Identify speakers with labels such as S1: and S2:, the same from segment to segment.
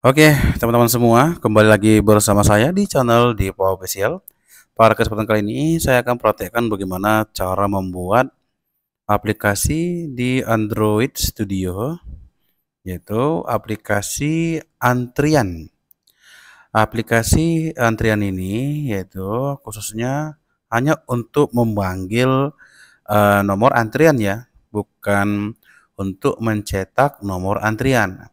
S1: Oke, teman-teman semua, kembali lagi bersama saya di channel di Power Official. Pada kesempatan kali ini, saya akan praktekkan bagaimana cara membuat aplikasi di Android Studio, yaitu aplikasi antrian. Aplikasi antrian ini yaitu khususnya hanya untuk memanggil uh, nomor antrian ya, bukan untuk mencetak nomor antrian.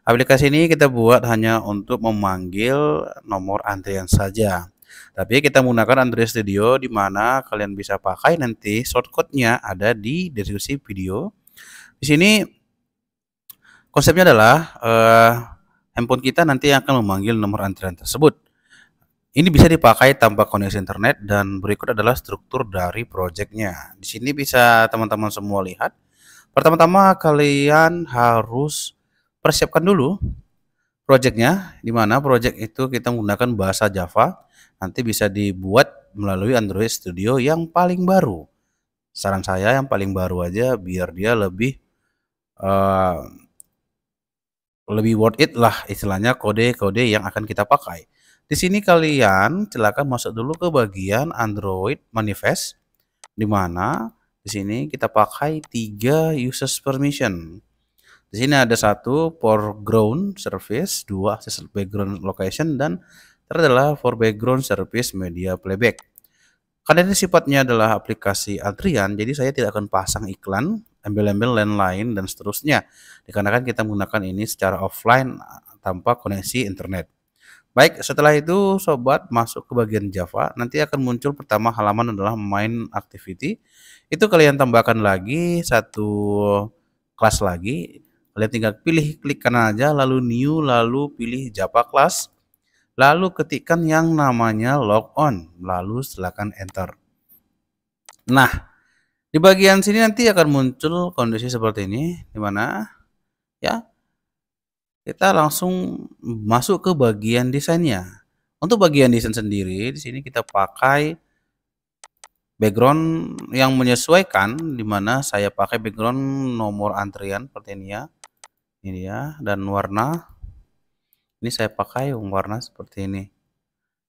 S1: Aplikasi ini kita buat hanya untuk memanggil nomor antrian saja. Tapi kita menggunakan Android Studio di mana kalian bisa pakai nanti shortcutnya ada di deskripsi video. Di sini konsepnya adalah uh, handphone kita nanti akan memanggil nomor antrian tersebut. Ini bisa dipakai tanpa koneksi internet dan berikut adalah struktur dari projectnya. Di sini bisa teman-teman semua lihat. Pertama-tama kalian harus persiapkan dulu projectnya, di mana project itu kita menggunakan bahasa Java, nanti bisa dibuat melalui Android Studio yang paling baru. Saran saya yang paling baru aja biar dia lebih uh, lebih worth it lah istilahnya kode-kode yang akan kita pakai. Di sini kalian silakan masuk dulu ke bagian Android Manifest, di mana di sini kita pakai tiga users permission di sini ada satu foreground service, dua akses background location dan terakhir adalah for background service media playback. Karena ini sifatnya adalah aplikasi antrian, jadi saya tidak akan pasang iklan, embel-embel lain-lain dan seterusnya. Dikarenakan kita menggunakan ini secara offline tanpa koneksi internet. Baik, setelah itu sobat masuk ke bagian Java, nanti akan muncul pertama halaman adalah main activity. Itu kalian tambahkan lagi satu kelas lagi Kalian tinggal pilih klik kanan aja lalu new lalu pilih Java class lalu ketikkan yang namanya log on lalu silakan enter. Nah, di bagian sini nanti akan muncul kondisi seperti ini di mana ya kita langsung masuk ke bagian desainnya. Untuk bagian desain sendiri di sini kita pakai background yang menyesuaikan di mana saya pakai background nomor antrian seperti ini ya ini ya dan warna ini saya pakai warna seperti ini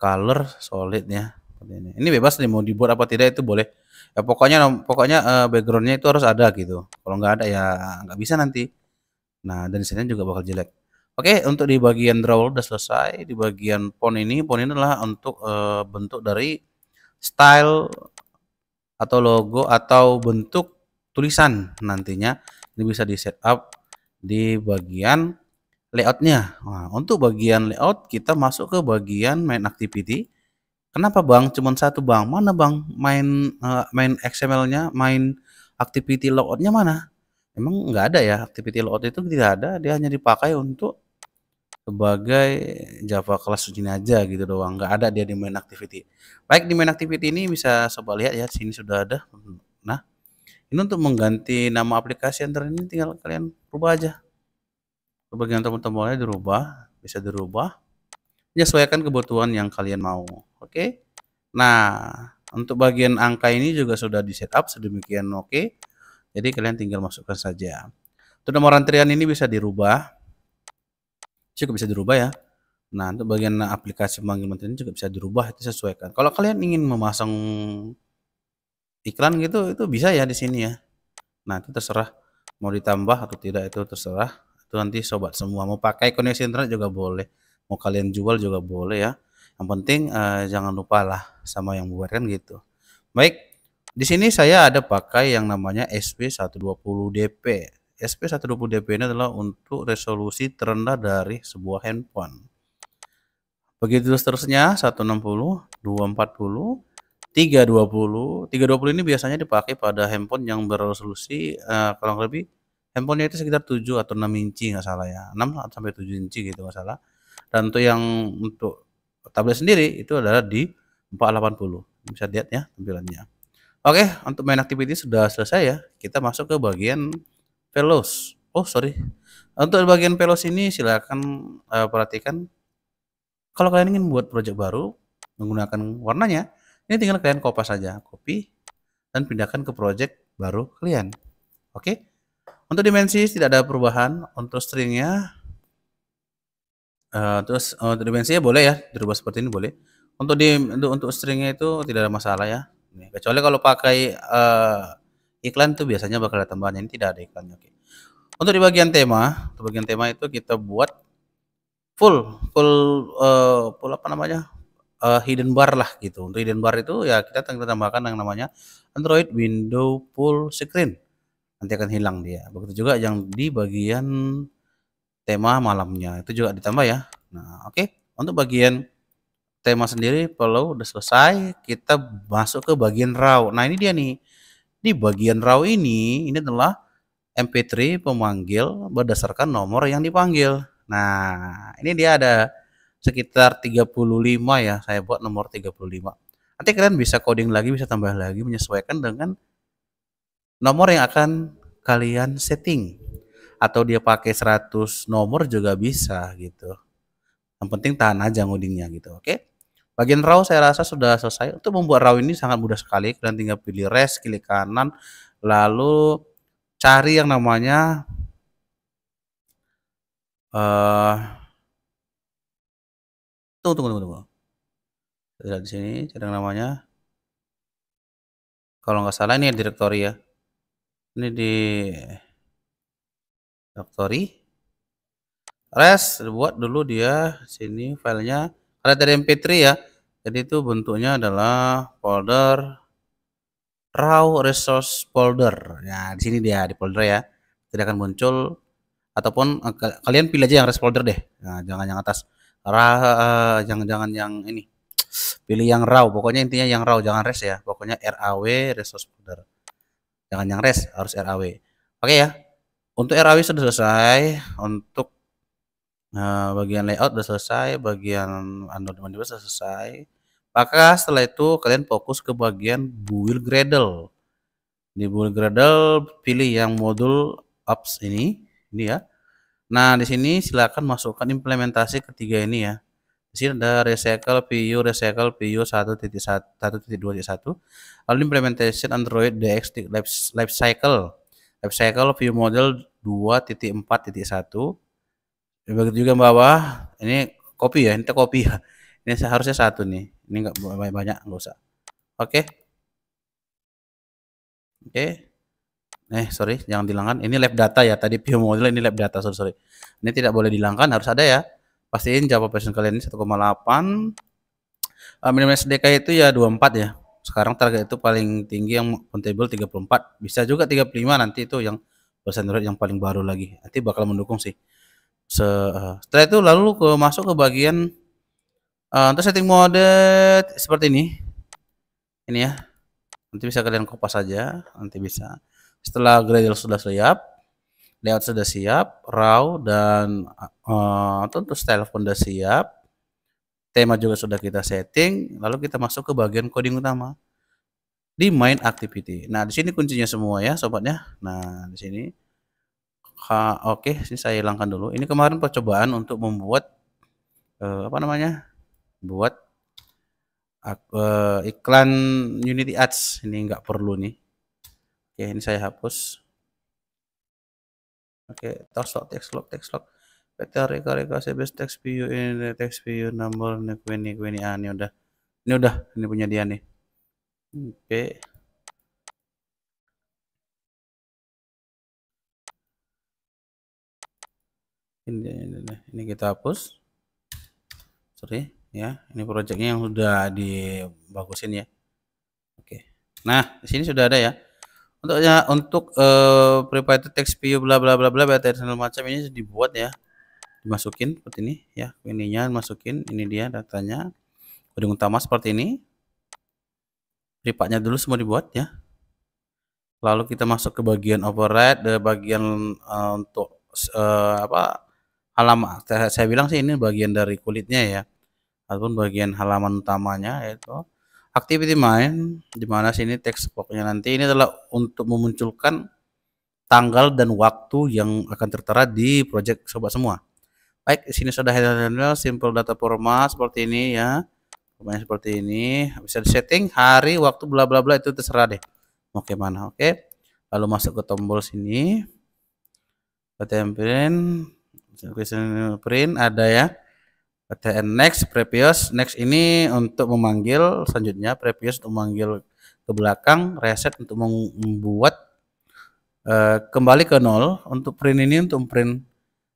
S1: color solid ya seperti ini ini bebas nih mau dibuat apa tidak itu boleh ya, pokoknya pokoknya eh, backgroundnya itu harus ada gitu kalau nggak ada ya nggak bisa nanti nah dan sini juga bakal jelek oke untuk di bagian draw udah selesai di bagian font ini font ini adalah untuk uh, bentuk dari style atau logo atau bentuk tulisan nantinya ini bisa di setup di bagian layoutnya. Nah, untuk bagian layout kita masuk ke bagian main activity. Kenapa bang? cuma satu bang. Mana bang? Main uh, main XML-nya, main activity layoutnya mana? Emang nggak ada ya activity layout itu tidak ada. Dia hanya dipakai untuk sebagai Java class sini aja gitu doang. Nggak ada dia di main activity. Baik di main activity ini bisa coba lihat ya. Sini sudah ada. Nah, ini untuk mengganti nama aplikasi Enter ini tinggal kalian rubah aja. Bagian tombol-tombolnya dirubah, bisa dirubah. Menyesuaikan kebutuhan yang kalian mau. Oke. Nah, untuk bagian angka ini juga sudah di setup sedemikian oke. Jadi kalian tinggal masukkan saja. Untuk nomor antrian ini bisa dirubah. Cukup bisa dirubah ya. Nah, untuk bagian aplikasi manggil menteri ini juga bisa dirubah itu sesuaikan. Kalau kalian ingin memasang iklan gitu itu bisa ya di sini ya nah itu terserah mau ditambah atau tidak itu terserah itu nanti sobat semua mau pakai koneksi internet juga boleh mau kalian jual juga boleh ya yang penting eh, jangan lupa lah sama yang buat kan gitu baik di sini saya ada pakai yang namanya SP120DP SP120DP ini adalah untuk resolusi terendah dari sebuah handphone begitu seterusnya 160 240 320. 320 ini biasanya dipakai pada handphone yang beresolusi uh, eh, kurang lebih handphonenya itu sekitar 7 atau 6 inci nggak salah ya. 6 sampai 7 inci gitu nggak salah. Dan untuk yang untuk tablet sendiri itu adalah di 480. Bisa lihat ya tampilannya. Oke, untuk main activity sudah selesai ya. Kita masuk ke bagian velos. Oh, sorry. Untuk bagian velos ini silahkan uh, eh, perhatikan kalau kalian ingin buat project baru menggunakan warnanya ini tinggal kalian copy saja, copy dan pindahkan ke project baru kalian. Oke. Okay? Untuk dimensi tidak ada perubahan, untuk stringnya uh, terus eh, untuk dimensinya boleh ya, dirubah seperti ini boleh. Untuk di untuk, untuk stringnya itu tidak ada masalah ya. Ini, kecuali kalau pakai uh, iklan itu biasanya bakal ada tambahan ini tidak ada iklannya. Oke. Okay. Untuk di bagian tema, untuk bagian tema itu kita buat full full uh, full apa namanya? uh, hidden bar lah gitu. Untuk hidden bar itu ya kita tambahkan yang namanya Android window full screen. Nanti akan hilang dia. Begitu juga yang di bagian tema malamnya itu juga ditambah ya. Nah, oke. Okay. Untuk bagian tema sendiri kalau udah selesai, kita masuk ke bagian raw. Nah, ini dia nih. Di bagian raw ini ini adalah MP3 pemanggil berdasarkan nomor yang dipanggil. Nah, ini dia ada sekitar 35 ya saya buat nomor 35 nanti kalian bisa coding lagi bisa tambah lagi menyesuaikan dengan nomor yang akan kalian setting atau dia pakai 100 nomor juga bisa gitu yang penting tahan aja ngodingnya gitu oke bagian raw saya rasa sudah selesai untuk membuat raw ini sangat mudah sekali kalian tinggal pilih res klik kanan lalu cari yang namanya uh, Tunggu, tunggu, tunggu, tunggu. lihat di sini, cari namanya. Kalau nggak salah ini direktori ya. Ini di directory. Res buat dulu dia sini filenya ada dari MP3 ya. Jadi itu bentuknya adalah folder raw resource folder. ya di sini dia di folder ya. Tidak akan muncul ataupun eh, kalian pilih aja yang res folder deh. Nah, jangan yang atas raw eh, jangan-jangan yang ini pilih yang raw pokoknya intinya yang raw jangan res ya pokoknya RAW resource folder jangan yang res harus RAW oke ya untuk RAW sudah selesai untuk uh, bagian layout sudah selesai bagian Android Mandi sudah selesai maka setelah itu kalian fokus ke bagian build Gradle di build Gradle pilih yang modul apps ini ini ya Nah, di sini silakan masukkan implementasi ketiga ini ya. Di sini ada recycle PU, recycle PU 1.1, 1.2.1. Lalu implementation Android DX life cycle. Life cycle PU model 2.4.1. Ya, begitu juga bawah, ini copy ya, ini copy ya. Ini seharusnya satu nih. Ini enggak banyak-banyak, enggak usah.
S2: Oke. Okay. Oke. Okay
S1: eh sorry jangan dihilangkan ini lab data ya tadi view model ini lab data sorry sorry ini tidak boleh dihilangkan harus ada ya pastiin jawab version kalian ini 1,8 uh, minimal SDK itu ya 24 ya sekarang target itu paling tinggi yang puntable 34 bisa juga 35 nanti itu yang persen rate yang paling baru lagi nanti bakal mendukung sih Se eh, setelah itu lalu ke masuk ke bagian uh, untuk setting mode seperti ini ini ya nanti bisa kalian kopas saja nanti bisa setelah gradle sudah siap, layout sudah siap, raw dan uh, tentu style pun sudah siap. Tema juga sudah kita setting, lalu kita masuk ke bagian coding utama di main activity. Nah, di sini kuncinya semua ya, sobatnya. Nah, di sini oke, okay, saya hilangkan dulu. Ini kemarin percobaan untuk membuat uh, apa namanya? buat uh, iklan Unity Ads. Ini nggak perlu nih. Oke, ini saya hapus. Oke, text lock text lock text lock PT Reka Reka CBS text view ini text view number ini kue ini ini ah, ini udah ini udah ini punya dia nih oke ini, ini, ini ini kita hapus sorry ya ini projectnya yang sudah dibagusin ya oke nah di sini sudah ada ya untuknya untuk uh, private text view bla bla bla bla bla segala macam ini dibuat ya dimasukin seperti ini ya ininya masukin ini dia datanya kode utama seperti ini privatnya dulu semua dibuat ya lalu kita masuk ke bagian override the eh, bagian uh, untuk uh, apa halaman saya bilang sih ini bagian dari kulitnya ya ataupun bagian halaman utamanya yaitu activity main di mana sini text boxnya nanti ini adalah untuk memunculkan tanggal dan waktu yang akan tertera di project sobat semua. Baik, di sini sudah handle simple data format seperti ini ya. Formatnya seperti ini, bisa di setting hari, waktu bla bla bla itu terserah deh. Mau mana? oke. Lalu masuk ke tombol sini. Kita print, print ada ya. PTN next previous next ini untuk memanggil selanjutnya previous untuk memanggil ke belakang reset untuk membuat uh, kembali ke nol untuk print ini untuk print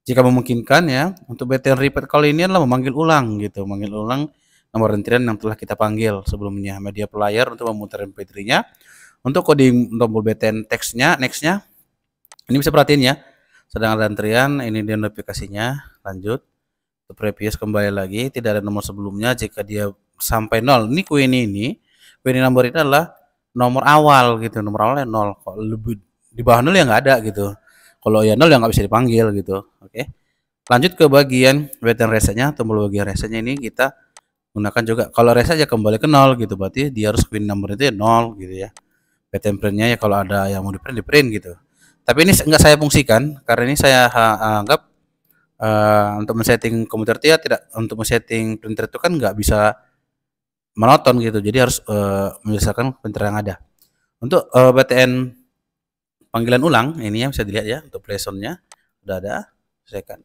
S1: jika memungkinkan ya untuk PTN repeat kali ini adalah memanggil ulang gitu memanggil ulang nomor antrian yang telah kita panggil sebelumnya media player untuk memutar mp3-nya untuk coding tombol BTN teksnya nextnya ini bisa perhatiin ya sedang ada antrian ini dia notifikasinya lanjut previous kembali lagi tidak ada nomor sebelumnya jika dia sampai nol ini queen ini queen number ini adalah nomor awal gitu nomor awalnya nol kok lebih di bawah nol ya nggak ada gitu kalau ya nol ya nggak bisa dipanggil gitu oke okay. lanjut ke bagian pattern resetnya tombol bagian resetnya ini kita gunakan juga kalau reset aja ya kembali ke nol gitu berarti dia harus queen number itu ya nol gitu ya pattern printnya ya kalau ada yang mau di print di print gitu tapi ini enggak saya fungsikan karena ini saya anggap uh, untuk men-setting komputer itu ya tidak untuk men-setting printer itu kan nggak bisa menonton gitu. Jadi harus uh, menyelesaikan printer yang ada. Untuk uh, eh, BTN panggilan ulang ini yang bisa dilihat ya untuk playsoundnya udah ada Saya kan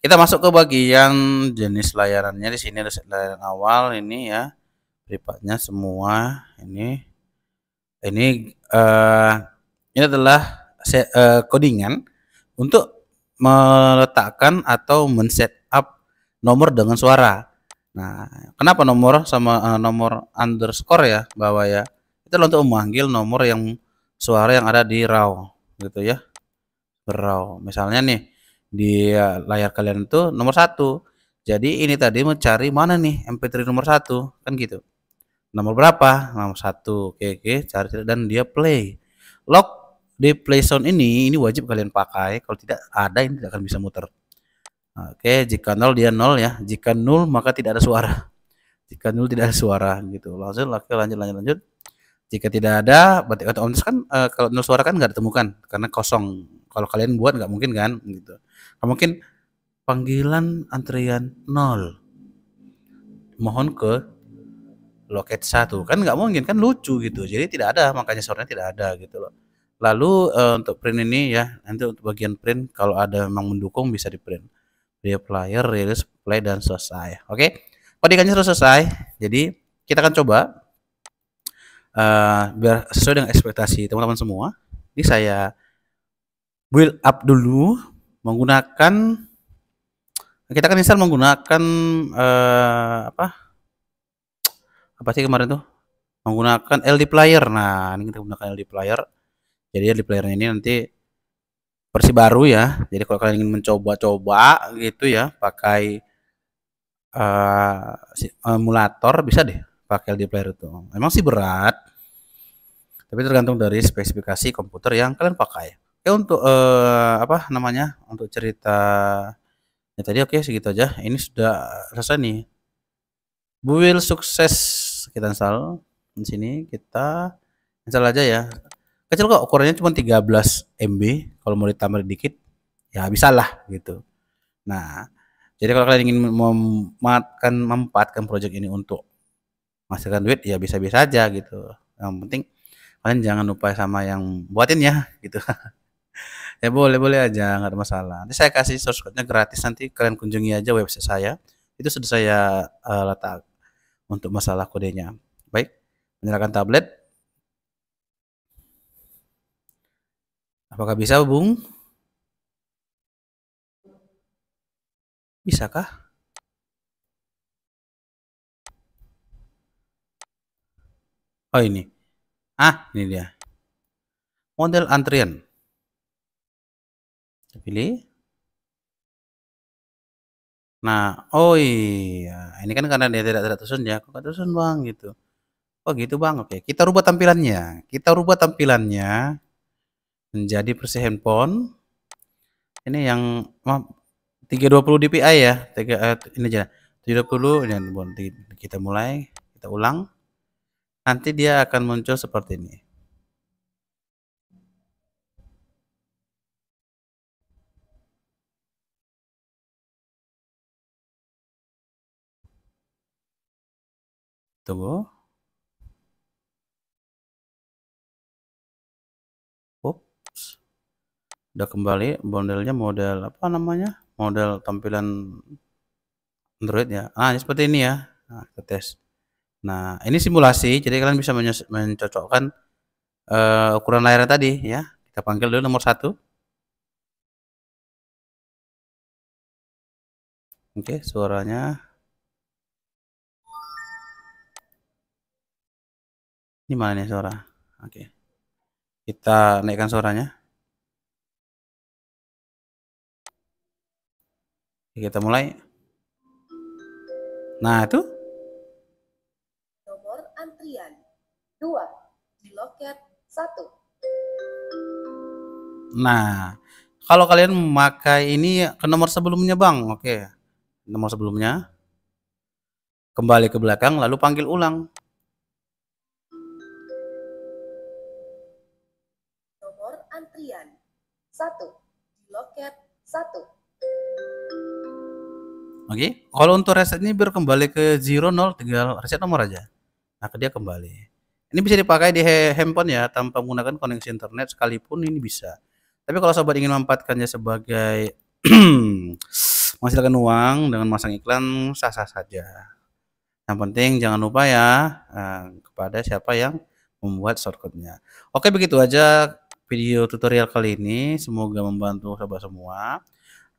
S1: Kita masuk ke bagian jenis layarannya di sini ada layar awal ini ya privatnya semua ini ini uh, ini adalah se uh, codingan untuk meletakkan atau men-set up nomor dengan suara. Nah, kenapa nomor sama uh, nomor underscore ya bawah ya? Itu untuk memanggil nomor yang suara yang ada di raw gitu ya. Raw. Misalnya nih di eh, layar kalian itu nomor satu. Jadi ini tadi mencari mana nih MP3 nomor satu kan gitu. Nomor berapa? Nomor satu. Oke oke. Cari, cari dan dia play. Lock di play sound ini ini wajib kalian pakai kalau tidak ada ini tidak akan bisa muter Oke, jika nol dia nol ya. Jika nol maka tidak ada suara. Jika nol tidak ada suara gitu. Langsung oke, lanjut lanjut lanjut. Jika tidak ada berarti otomatis kan uh, kalau nol suara kan nggak ditemukan karena kosong. Kalau kalian buat nggak mungkin kan gitu. mungkin panggilan antrian nol. Mohon ke loket satu kan nggak mungkin kan lucu gitu. Jadi tidak ada makanya suaranya tidak ada gitu loh. Lalu uh, untuk print ini ya, nanti untuk bagian print kalau ada memang mendukung bisa di print. Dia player, release, play dan selesai. Oke. Okay? Kodikannya sudah selesai. Jadi kita akan coba uh, biar sesuai dengan ekspektasi teman-teman semua. Ini saya build up dulu menggunakan kita akan install menggunakan uh, apa? Apa sih kemarin tuh? Menggunakan LD player. Nah, ini kita gunakan LD player jadi di playernya ini nanti versi baru ya jadi kalau kalian ingin mencoba-coba gitu ya pakai uh, emulator bisa deh pakai LD player itu emang sih berat tapi tergantung dari spesifikasi komputer yang kalian pakai oke eh, untuk uh, apa namanya untuk cerita ya tadi oke segitu aja ini sudah selesai nih buil sukses kita install di sini kita install aja ya kecil kok ukurannya cuma 13 MB kalau mau ditambah dikit ya bisa lah gitu nah jadi kalau kalian ingin memanfaatkan memanfaatkan project ini untuk menghasilkan duit ya bisa-bisa aja gitu yang penting kalian jangan lupa sama yang buatin ya gitu ya boleh boleh aja nggak ada masalah nanti saya kasih source code-nya gratis nanti kalian kunjungi aja website saya itu sudah saya uh, letak untuk masalah kodenya baik menyalakan tablet Apakah bisa,
S2: Bung? Bisakah? Oh ini. Ah, ini dia. Model antrian. Kita pilih. Nah,
S1: oh iya. Ini kan karena dia tidak tidak tersusun ya. Kok tersusun bang gitu. Oh gitu bang. Oke, kita rubah tampilannya. Kita rubah tampilannya menjadi versi handphone ini yang maaf 320 dpi ya tiga eh, ini aja 320 ini handphone kita mulai kita ulang nanti dia akan muncul seperti ini tunggu udah kembali modelnya model apa namanya model tampilan Android ya nah ini seperti ini ya nah, kita tes nah ini simulasi jadi kalian bisa mencocokkan uh, ukuran layar tadi ya kita panggil dulu nomor satu
S2: oke suaranya ini mana nih suara oke kita naikkan suaranya Oke, kita mulai nah itu nomor antrian 2 di loket 1
S1: nah kalau kalian memakai ini ke nomor sebelumnya bang oke nomor sebelumnya kembali ke belakang lalu panggil ulang
S2: nomor antrian 1 di loket 1
S1: Oke, okay? kalau untuk reset ini biar kembali ke 00, tinggal reset nomor aja. Nah, ke dia kembali. Ini bisa dipakai di handphone ya tanpa menggunakan koneksi internet sekalipun ini bisa. Tapi kalau sobat ingin memanfaatkannya sebagai menghasilkan uang dengan masang iklan sah-sah saja. Yang penting jangan lupa ya eh, kepada siapa yang membuat shortcutnya. Oke, begitu aja video tutorial kali ini. Semoga membantu sobat semua.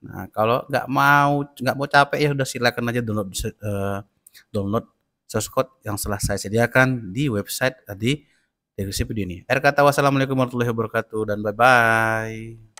S1: Nah, kalau nggak mau nggak mau capek ya udah silakan aja download uh, download source code yang telah saya sediakan di website tadi eh, deskripsi video ini. Akhir kata wassalamualaikum warahmatullahi wabarakatuh dan bye bye.